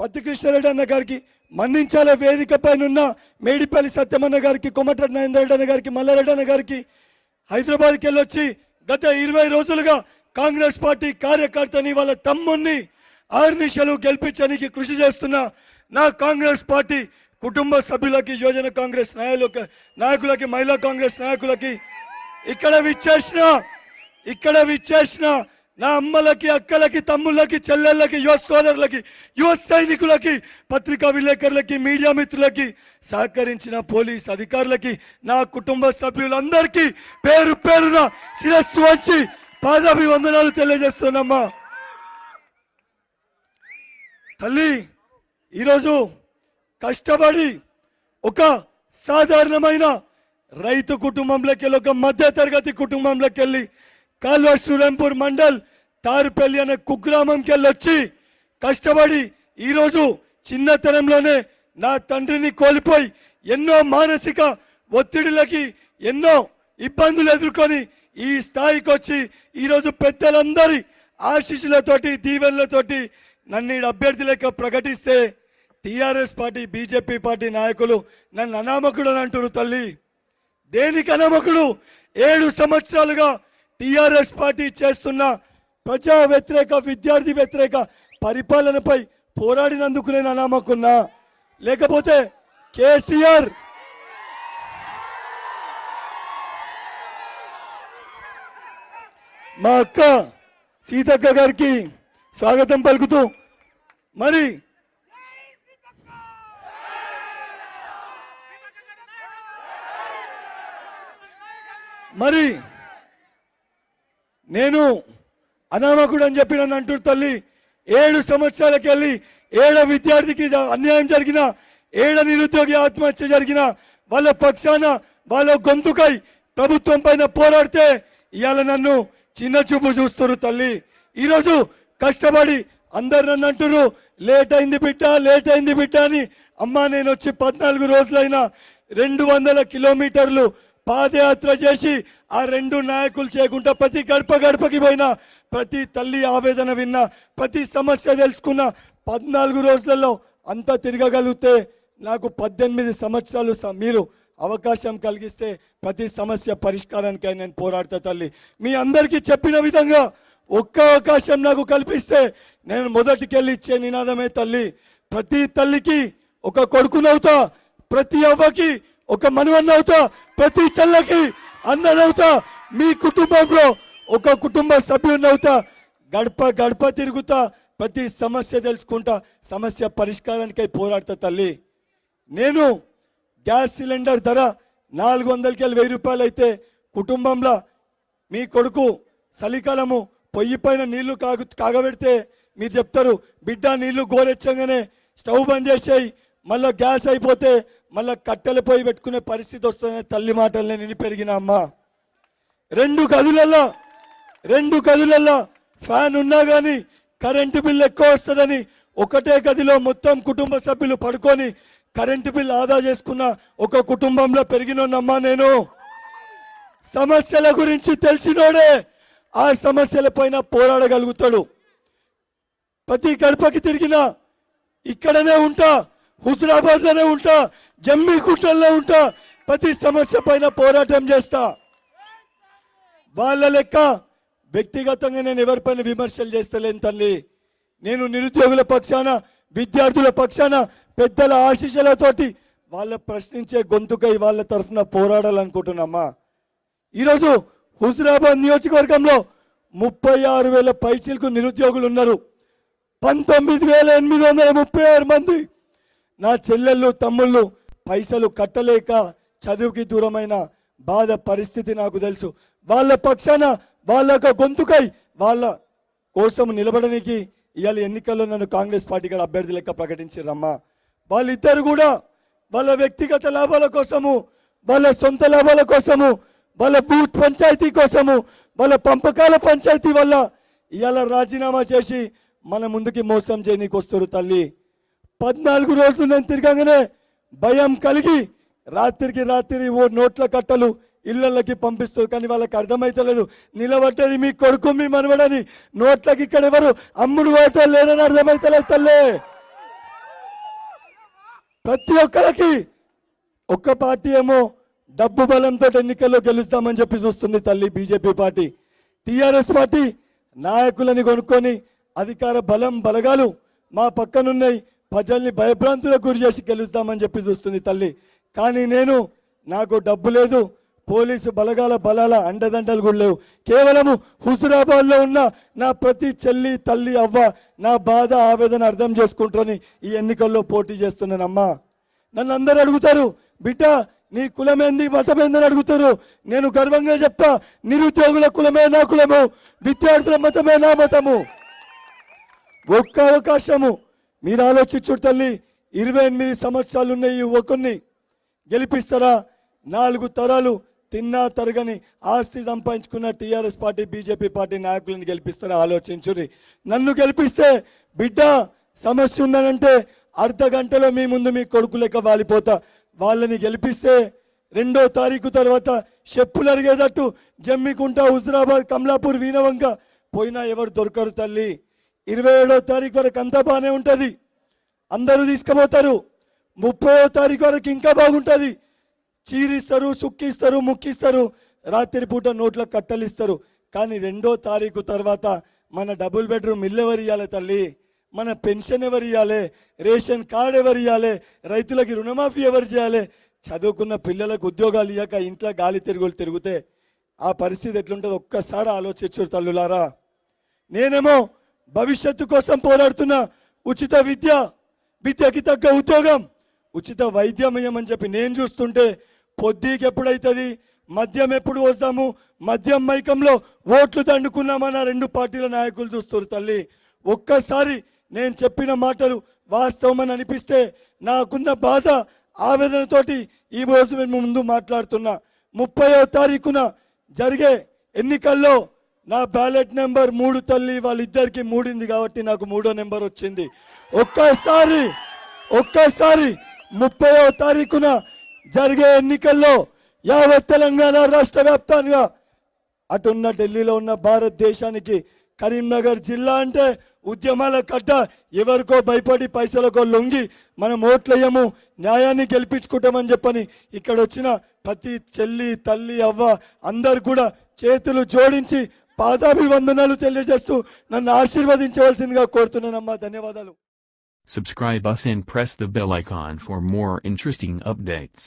పత్తి కృష్ణారెడ్డి అన్న గారికి మందించాల వేదిక పైన ఉన్న మేడిపల్లి సత్యమన్న గారికి కొమటరెడ్డి నరేందర్ అన్న గారికి మల్లారెడ్డి అన్న గారికి హైదరాబాద్కి వెళ్ళొచ్చి గత ఇరవై రోజులుగా కాంగ్రెస్ పార్టీ కార్యకర్తని వాళ్ళ తమ్ముణ్ణి నిమిషాలు గెలిపించడానికి కృషి చేస్తున్న నా కాంగ్రెస్ పార్టీ కుటుంబ సభ్యులకి యోజన కాంగ్రెస్ నాయకులకి నాయకులకి మహిళా కాంగ్రెస్ నాయకులకి ఇక్కడ విచ్చేసిన ఇక్కడ విచ్చేసిన నా అమ్మలకి అక్కలకి తమ్ముళ్ళకి చెల్లెళ్ళకి యువ సోదరులకి యువ సైనికులకి పత్రికా విలేకరులకి మీడియా మిత్రులకి సహకరించిన పోలీస్ అధికారులకి నా కుటుంబ సభ్యులందరికీ పేరు పేరున శిరస్సు వచ్చి పాదాభివందనాలు తెలియజేస్తున్నామ్మా తల్లి ఈరోజు కష్టపడి ఒక సాధారణమైన రైతు కుటుంబంలోకి వెళ్ళి ఒక మధ్య తరగతి కుటుంబంలోకి వెళ్ళి కాల్వా శ్రీరాంపూర్ మండల్ తారుపల్లి అనే కుగ్రామంకి వెళ్ళొచ్చి కష్టపడి ఈరోజు చిన్నతనంలోనే నా తండ్రిని కోల్పోయి ఎన్నో మానసిక ఒత్తిడిలకి ఎన్నో ఇబ్బందులు ఎదుర్కొని ఈ స్థాయికి వచ్చి ఈరోజు పెద్దలందరి ఆశీస్సులతోటి దీవెనలతోటి నన్ను అభ్యర్థి లెక్క ప్రకటిస్తే టీఆర్ఎస్ పార్టీ బీజేపీ పార్టీ నాయకులు నన్ను అనామకుడు అని అంటున్నారు తల్లి దేనికి అనామకుడు ఏడు సంవత్సరాలుగా టీఆర్ఎస్ పార్టీ చేస్తున్న ప్రజా వ్యతిరేక విద్యార్థి వ్యతిరేక పరిపాలనపై పోరాడినందుకు నేను అనామకున్నా లేకపోతే కేసీఆర్ మా అక్క సీతక్క గారికి స్వాగతం పలుకుతూ మరి మరి నేను అనామకుడు అని చెప్పి నన్ను అంటూ తల్లి ఏడు సంవత్సరాలకి వెళ్ళి ఏడ విద్యార్థికి అన్యాయం జరిగిన ఏడ నిరుద్యోగి ఆత్మహత్య జరిగిన వాళ్ళ పక్షాన వాళ్ళ గొంతుకై ప్రభుత్వం పైన పోరాడితే ఇవాళ నన్ను చిన్న చూపు చూస్తారు తల్లి ఈరోజు కష్టపడి అందరు నన్ను అంటున్నారు లేట్ అయింది బిడ్డ లేట్ అయింది బిడ్డ అని అమ్మ నేను వచ్చి పద్నాలుగు రోజులైనా రెండు వందల కిలోమీటర్లు పాదయాత్ర చేసి ఆ రెండు నాయకులు చేయకుండా ప్రతి గడప గడపకి పోయినా ప్రతి తల్లి ఆవేదన విన్నా ప్రతి సమస్య తెలుసుకున్న పద్నాలుగు రోజులలో అంతా తిరగగలిగితే నాకు పద్దెనిమిది సంవత్సరాలు మీరు అవకాశం కలిగిస్తే ప్రతి సమస్య పరిష్కారానికై నేను పోరాడతా తల్లి మీ అందరికీ చెప్పిన విధంగా ఒక్క అవకాశం నాకు కల్పిస్తే నేను మొదటికెళ్ళి ఇచ్చే నినాదమే తల్లి ప్రతి తల్లికి ఒక కొడుకునవుతా ప్రతి అవ్వకి ఒక అవుతా ప్రతి చెల్లకి అన్ననవుతా మీ కుటుంబంలో ఒక కుటుంబ అవుతా గడప గడప తిరుగుతా ప్రతి సమస్య తెలుసుకుంటా సమస్య పరిష్కారానికై పోరాడతా తల్లి నేను గ్యాస్ సిలిండర్ ధర నాలుగు వందలకి వెయ్యి రూపాయలు అయితే కుటుంబంలో మీ కొడుకు చలికాలము పొయ్యి పైన నీళ్లు కాగు కాగబెడితే మీరు చెప్తారు బిడ్డ నీళ్లు గోరెచ్చంగానే స్టవ్ బంద్ చేసేయి మళ్ళీ గ్యాస్ అయిపోతే మళ్ళీ కట్టెలు పోయి పెట్టుకునే పరిస్థితి వస్తుంది తల్లి మాటల్ని నిని పెరిగిన అమ్మ రెండు గదులలో రెండు గదులలో ఫ్యాన్ ఉన్నా కానీ కరెంటు బిల్ ఎక్కువ వస్తుందని ఒకటే గదిలో మొత్తం కుటుంబ సభ్యులు పడుకొని కరెంటు బిల్ ఆదా చేసుకున్న ఒక కుటుంబంలో పెరిగినోనమ్మా నేను సమస్యల గురించి తెలిసినోడే ఆ సమస్యల పైన పోరాడగలుగుతాడు ప్రతి గడపకి తిరిగిన ఇక్కడనే ఉంటా లోనే ఉంటా జమ్మికుంటల్లో ఉంటా ప్రతి సమస్య పైన పోరాటం చేస్తా వాళ్ళ లెక్క వ్యక్తిగతంగా నేను ఎవరిపైన విమర్శలు చేస్తలేను తల్లి నేను నిరుద్యోగుల పక్షాన విద్యార్థుల పక్షాన పెద్దల ఆశీస్సులతోటి వాళ్ళ ప్రశ్నించే గొంతుకై వాళ్ళ తరఫున పోరాడాలనుకుంటున్నామా ఈరోజు హుజరాబాద్ నియోజకవర్గంలో ముప్పై ఆరు వేల పైచీలకు నిరుద్యోగులు ఉన్నారు పంతొమ్మిది వేల ఎనిమిది వందల ముప్పై ఆరు మంది నా చెల్లెళ్ళు తమ్ముళ్ళు పైసలు కట్టలేక చదువుకి దూరమైన బాధ పరిస్థితి నాకు తెలుసు వాళ్ళ పక్షాన వాళ్ళ గొంతుకై వాళ్ళ కోసం నిలబడడానికి ఇవాళ ఎన్నికల్లో నన్ను కాంగ్రెస్ పార్టీ కూడా అభ్యర్థి లెక్క ప్రకటించారమ్మా వాళ్ళిద్దరు కూడా వాళ్ళ వ్యక్తిగత లాభాల కోసము వాళ్ళ సొంత లాభాల కోసము వాళ్ళ బూత్ పంచాయతీ కోసము వాళ్ళ పంపకాల పంచాయతీ వల్ల ఇవాళ రాజీనామా చేసి మన ముందుకి మోసం చేయనీకి వస్తారు తల్లి పద్నాలుగు రోజులు నేను తిరగంగానే భయం కలిగి రాత్రికి రాత్రి ఓ నోట్ల కట్టలు ఇళ్ళకి పంపిస్తారు కానీ వాళ్ళకి లేదు నిలబడ్డది మీ కొడుకు మీ మనవడని నోట్లకి ఇక్కడ ఎవరు అమ్ముడు పోయటం లేదని లేదు తల్లే ప్రతి ఒక్కరికి ఒక్క పార్టీ ఏమో డబ్బు బలంతో ఎన్నికల్లో గెలుస్తామని చెప్పి చూస్తుంది తల్లి బీజేపీ పార్టీ టీఆర్ఎస్ పార్టీ నాయకులని కొనుక్కొని అధికార బలం బలగాలు మా పక్కనున్నాయి ప్రజల్ని భయభ్రాంతులకు గురి చేసి గెలుస్తామని చెప్పి చూస్తుంది తల్లి కానీ నేను నాకు డబ్బు లేదు పోలీసు బలగాల బలాల అండదండలు కూడా లేవు కేవలము హుజురాబాద్లో ఉన్న నా ప్రతి చెల్లి తల్లి అవ్వ నా బాధ ఆవేదన అర్థం చేసుకుంటారని ఈ ఎన్నికల్లో పోటీ చేస్తున్నానమ్మా నన్ను అందరు అడుగుతారు బిడ్డ నీ కులమేంది మతమేందని అడుగుతారు నేను గర్వంగా చెప్తా నిరుద్యోగుల కులమే నా కులము విద్యార్థుల మతమే నా మతము ఒక్క అవకాశము మీరు ఆలోచించు తల్లి ఇరవై ఎనిమిది సంవత్సరాలున్న ఈ యువకుని గెలిపిస్తారా నాలుగు తరాలు తిన్నా తరగని ఆస్తి సంపాదించుకున్న టీఆర్ఎస్ పార్టీ బీజేపీ పార్టీ నాయకులను గెలిపిస్తారా ఆలోచించుడి నన్ను గెలిపిస్తే బిడ్డ సమస్య ఉందనంటే అర్ధ గంటలో మీ ముందు మీ కొడుకు లెక్క వాలిపోతా వాళ్ళని గెలిపిస్తే రెండో తారీఖు తర్వాత చెప్పులు అరిగేటట్టు జమ్మికుంట హుజరాబాద్ కమలాపూర్ వీణవంక పోయినా ఎవరు దొరకరు తల్లి ఇరవై ఏడో తారీఖు వరకు అంతా బాగానే ఉంటుంది అందరూ తీసుకుపోతారు ముప్పై తారీఖు వరకు ఇంకా బాగుంటుంది చీరిస్తారు సుక్కిస్తారు ముక్కిస్తారు రాత్రి పూట నోట్లో కట్టలిస్తారు కానీ రెండో తారీఖు తర్వాత మన డబుల్ బెడ్రూమ్ ఇల్లు ఎవరు ఇవ్వాలి తల్లి మన పెన్షన్ ఎవరు ఇవ్వాలి రేషన్ కార్డు ఎవరు ఇవ్వాలి రైతులకి రుణమాఫీ ఎవరు చేయాలి చదువుకున్న పిల్లలకు ఉద్యోగాలు ఇవ్వక ఇంట్లో గాలి తిరుగులు తిరిగితే ఆ పరిస్థితి ఎట్లుంటుందో ఒక్కసారి ఆలోచించారు తల్లులారా నేనేమో భవిష్యత్తు కోసం పోరాడుతున్న ఉచిత విద్య విద్యకి తగ్గ ఉద్యోగం ఉచిత వైద్యం ఏమని చెప్పి నేను చూస్తుంటే పొద్దుకి ఎప్పుడైతుంది మద్యం ఎప్పుడు వస్తాము మద్యం మైకంలో ఓట్లు దండుకున్నామన్న రెండు పార్టీల నాయకులు చూస్తారు తల్లి ఒక్కసారి నేను చెప్పిన మాటలు వాస్తవమని అనిపిస్తే నాకున్న బాధ ఆవేదనతోటి ఈరోజు మేము ముందు మాట్లాడుతున్నా ముప్పయో తారీఖున జరిగే ఎన్నికల్లో నా బ్యాలెట్ నెంబర్ మూడు తల్లి వాళ్ళిద్దరికి మూడింది కాబట్టి నాకు మూడో నెంబర్ వచ్చింది ఒక్కసారి ఒక్కసారి ముప్పైవ తారీఖున జరిగే ఎన్నికల్లో యావత్ తెలంగాణ రాష్ట్ర వ్యాప్తంగా అటున్న ఢిల్లీలో ఉన్న భారతదేశానికి కరీంనగర్ జిల్లా అంటే ఉద్యమాల కట్ట ఎవరికో భయపడి పైసలకో లొంగి మనం ఓట్లయ్యము న్యాయాన్ని గెలిపించుకుంటామని చెప్పని ఇక్కడ వచ్చిన ప్రతి చెల్లి తల్లి అవ్వ అందరు కూడా చేతులు జోడించి పాదాభివందనాలు తెలియజేస్తూ నన్ను ఆశీర్వదించవలసిందిగా కోరుతున్నానమ్మా ధన్యవాదాలు Subscribe us and press the bell icon for more interesting updates.